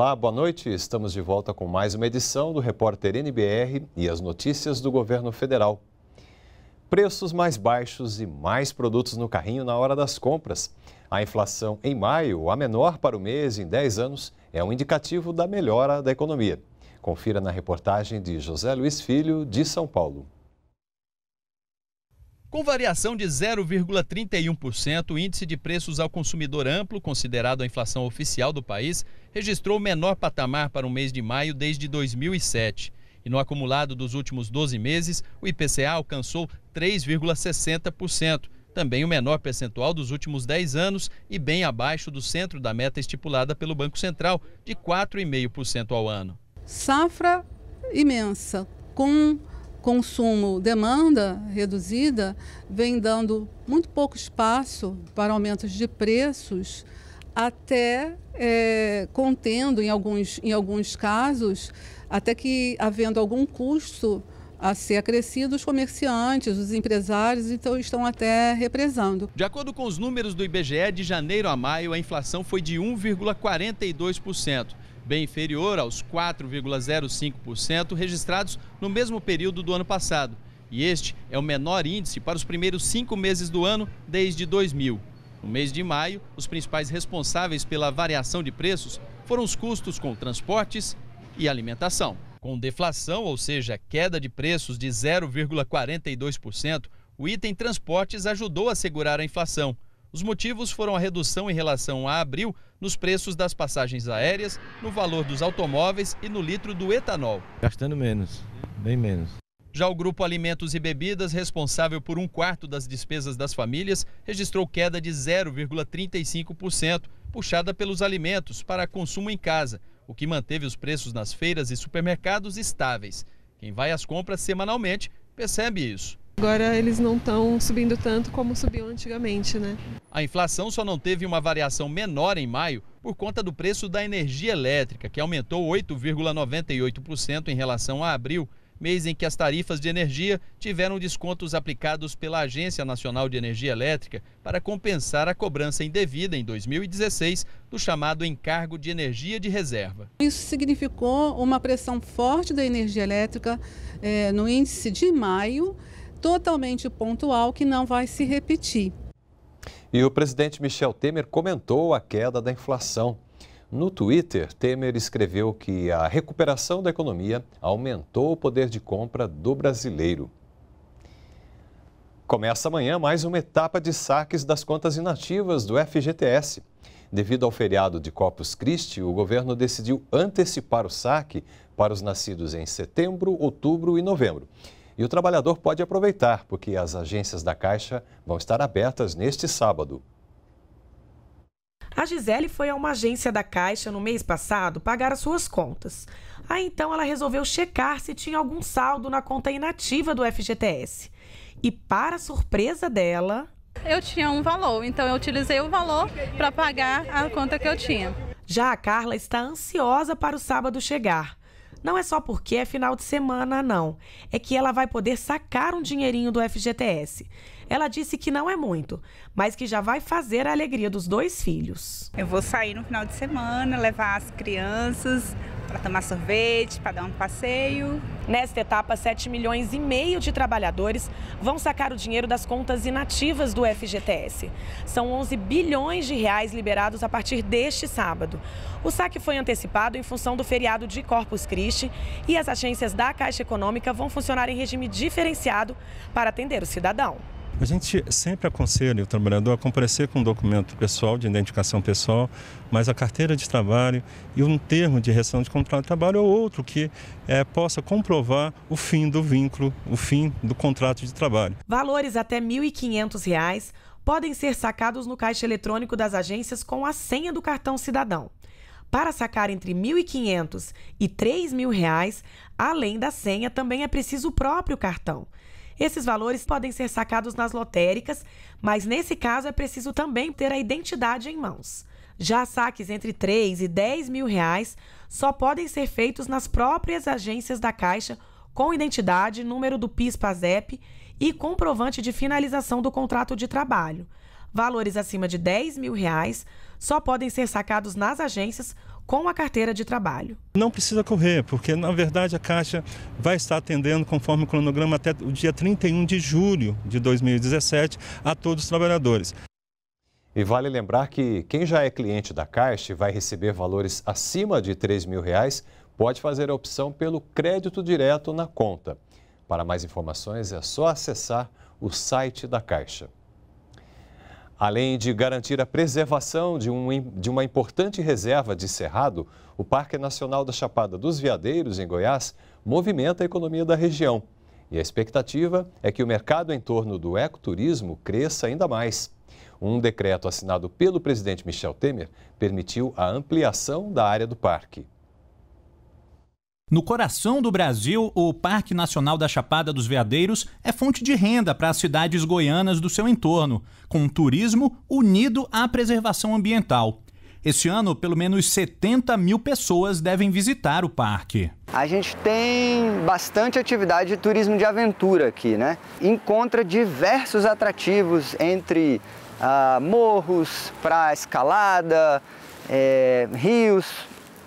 Olá, boa noite. Estamos de volta com mais uma edição do Repórter NBR e as notícias do governo federal. Preços mais baixos e mais produtos no carrinho na hora das compras. A inflação em maio, a menor para o mês em 10 anos, é um indicativo da melhora da economia. Confira na reportagem de José Luiz Filho, de São Paulo. Com variação de 0,31%, o índice de preços ao consumidor amplo, considerado a inflação oficial do país, registrou o menor patamar para o mês de maio desde 2007. E no acumulado dos últimos 12 meses, o IPCA alcançou 3,60%, também o menor percentual dos últimos 10 anos e bem abaixo do centro da meta estipulada pelo Banco Central, de 4,5% ao ano. Safra imensa, com consumo, demanda reduzida, vem dando muito pouco espaço para aumentos de preços, até é, contendo, em alguns, em alguns casos, até que havendo algum custo a ser acrescido, os comerciantes, os empresários então, estão até represando. De acordo com os números do IBGE, de janeiro a maio, a inflação foi de 1,42% bem inferior aos 4,05% registrados no mesmo período do ano passado. E este é o menor índice para os primeiros cinco meses do ano desde 2000. No mês de maio, os principais responsáveis pela variação de preços foram os custos com transportes e alimentação. Com deflação, ou seja, queda de preços de 0,42%, o item transportes ajudou a segurar a inflação. Os motivos foram a redução em relação a abril nos preços das passagens aéreas, no valor dos automóveis e no litro do etanol. Gastando menos, bem menos. Já o grupo Alimentos e Bebidas, responsável por um quarto das despesas das famílias, registrou queda de 0,35%, puxada pelos alimentos para consumo em casa, o que manteve os preços nas feiras e supermercados estáveis. Quem vai às compras semanalmente percebe isso. Agora eles não estão subindo tanto como subiam antigamente, né? A inflação só não teve uma variação menor em maio por conta do preço da energia elétrica, que aumentou 8,98% em relação a abril, mês em que as tarifas de energia tiveram descontos aplicados pela Agência Nacional de Energia Elétrica para compensar a cobrança indevida em 2016 do chamado encargo de energia de reserva. Isso significou uma pressão forte da energia elétrica eh, no índice de maio totalmente pontual que não vai se repetir. E o presidente Michel Temer comentou a queda da inflação. No Twitter, Temer escreveu que a recuperação da economia aumentou o poder de compra do brasileiro. Começa amanhã mais uma etapa de saques das contas inativas do FGTS. Devido ao feriado de Corpus Christi, o governo decidiu antecipar o saque para os nascidos em setembro, outubro e novembro. E o trabalhador pode aproveitar, porque as agências da Caixa vão estar abertas neste sábado. A Gisele foi a uma agência da Caixa no mês passado pagar as suas contas. Aí então ela resolveu checar se tinha algum saldo na conta inativa do FGTS. E para surpresa dela. Eu tinha um valor, então eu utilizei o valor para pagar a conta que eu tinha. Já a Carla está ansiosa para o sábado chegar. Não é só porque é final de semana, não. É que ela vai poder sacar um dinheirinho do FGTS. Ela disse que não é muito, mas que já vai fazer a alegria dos dois filhos. Eu vou sair no final de semana, levar as crianças, para tomar sorvete, para dar um passeio. Nesta etapa, 7 milhões e meio de trabalhadores vão sacar o dinheiro das contas inativas do FGTS. São 11 bilhões de reais liberados a partir deste sábado. O saque foi antecipado em função do feriado de Corpus Christi e as agências da Caixa Econômica vão funcionar em regime diferenciado para atender o cidadão. A gente sempre aconselha o trabalhador a comparecer com um documento pessoal, de identificação pessoal, mas a carteira de trabalho e um termo de rescisão de contrato de trabalho ou outro que é, possa comprovar o fim do vínculo, o fim do contrato de trabalho. Valores até R$ 1.500 podem ser sacados no caixa eletrônico das agências com a senha do cartão cidadão para sacar entre R$ 1.500 e R$ 3.000, além da senha, também é preciso o próprio cartão. Esses valores podem ser sacados nas lotéricas, mas nesse caso é preciso também ter a identidade em mãos. Já saques entre 3 e 10 mil reais só podem ser feitos nas próprias agências da Caixa com identidade, número do PIS-PASEP e comprovante de finalização do contrato de trabalho. Valores acima de 10 mil reais só podem ser sacados nas agências com a carteira de trabalho. Não precisa correr, porque na verdade a Caixa vai estar atendendo conforme o cronograma até o dia 31 de julho de 2017 a todos os trabalhadores. E vale lembrar que quem já é cliente da Caixa e vai receber valores acima de R$ mil reais, pode fazer a opção pelo crédito direto na conta. Para mais informações é só acessar o site da Caixa. Além de garantir a preservação de, um, de, uma importante reserva de cerrado, o Parque Nacional da Chapada dos Veadeiros, em Goiás, movimenta a economia da região. E a expectativa é que o mercado em torno do ecoturismo cresça ainda mais. Um decreto assinado pelo presidente Michel Temer permitiu a ampliação da área do parque. No coração do Brasil, o Parque Nacional da Chapada dos Veadeiros é fonte de renda para as cidades goianas do seu entorno, com um turismo unido à preservação ambiental. Esse ano, pelo menos 70 mil pessoas devem visitar o parque. A gente tem bastante atividade de turismo de aventura aqui, né? Encontra diversos atrativos entre ah, morros, para escalada, é, rios,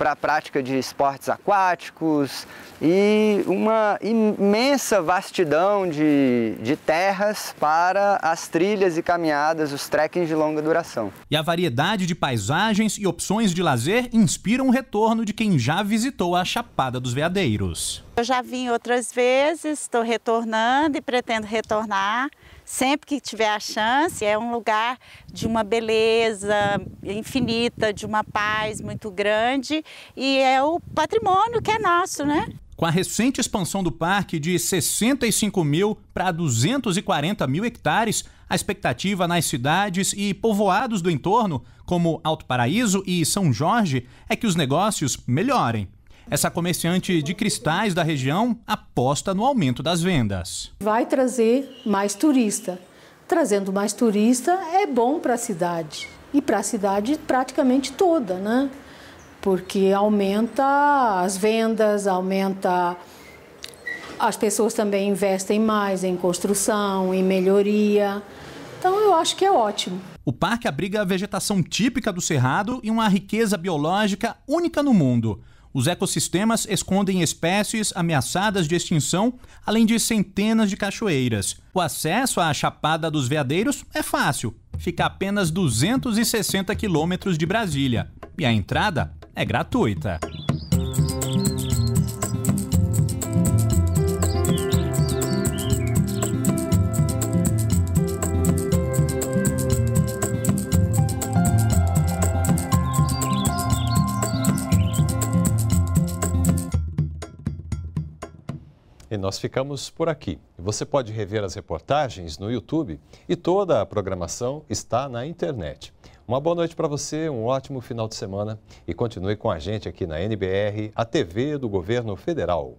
para a prática de esportes aquáticos e uma imensa vastidão de, de terras para as trilhas e caminhadas, os trekkings de longa duração. E a variedade de paisagens e opções de lazer inspira um retorno de quem já visitou a Chapada dos Veadeiros. Eu já vim outras vezes, estou retornando e pretendo retornar sempre que tiver a chance. É um lugar de uma beleza infinita, de uma paz muito grande e é o patrimônio que é nosso, né? Com a recente expansão do parque de 65 mil para 240 mil hectares, a expectativa nas cidades e povoados do entorno, como Alto Paraíso e São Jorge, é que os negócios melhorem. Essa comerciante de cristais da região aposta no aumento das vendas. Vai trazer mais turista. Trazendo mais turista é bom para a cidade e para a cidade praticamente toda, né? Porque aumenta as vendas, aumenta as pessoas também investem mais em construção, em melhoria. Então eu acho que é ótimo. O parque abriga a vegetação típica do cerrado e uma riqueza biológica única no mundo. Os ecossistemas escondem espécies ameaçadas de extinção, além de centenas de cachoeiras. O acesso à Chapada dos Veadeiros é fácil, fica a apenas 260 quilômetros de Brasília, e a entrada é gratuita. E nós ficamos por aqui. Você pode rever as reportagens no YouTube e toda a programação está na internet. Uma boa noite para você, um ótimo final de semana e continue com a gente aqui na NBR, a TV do Governo Federal.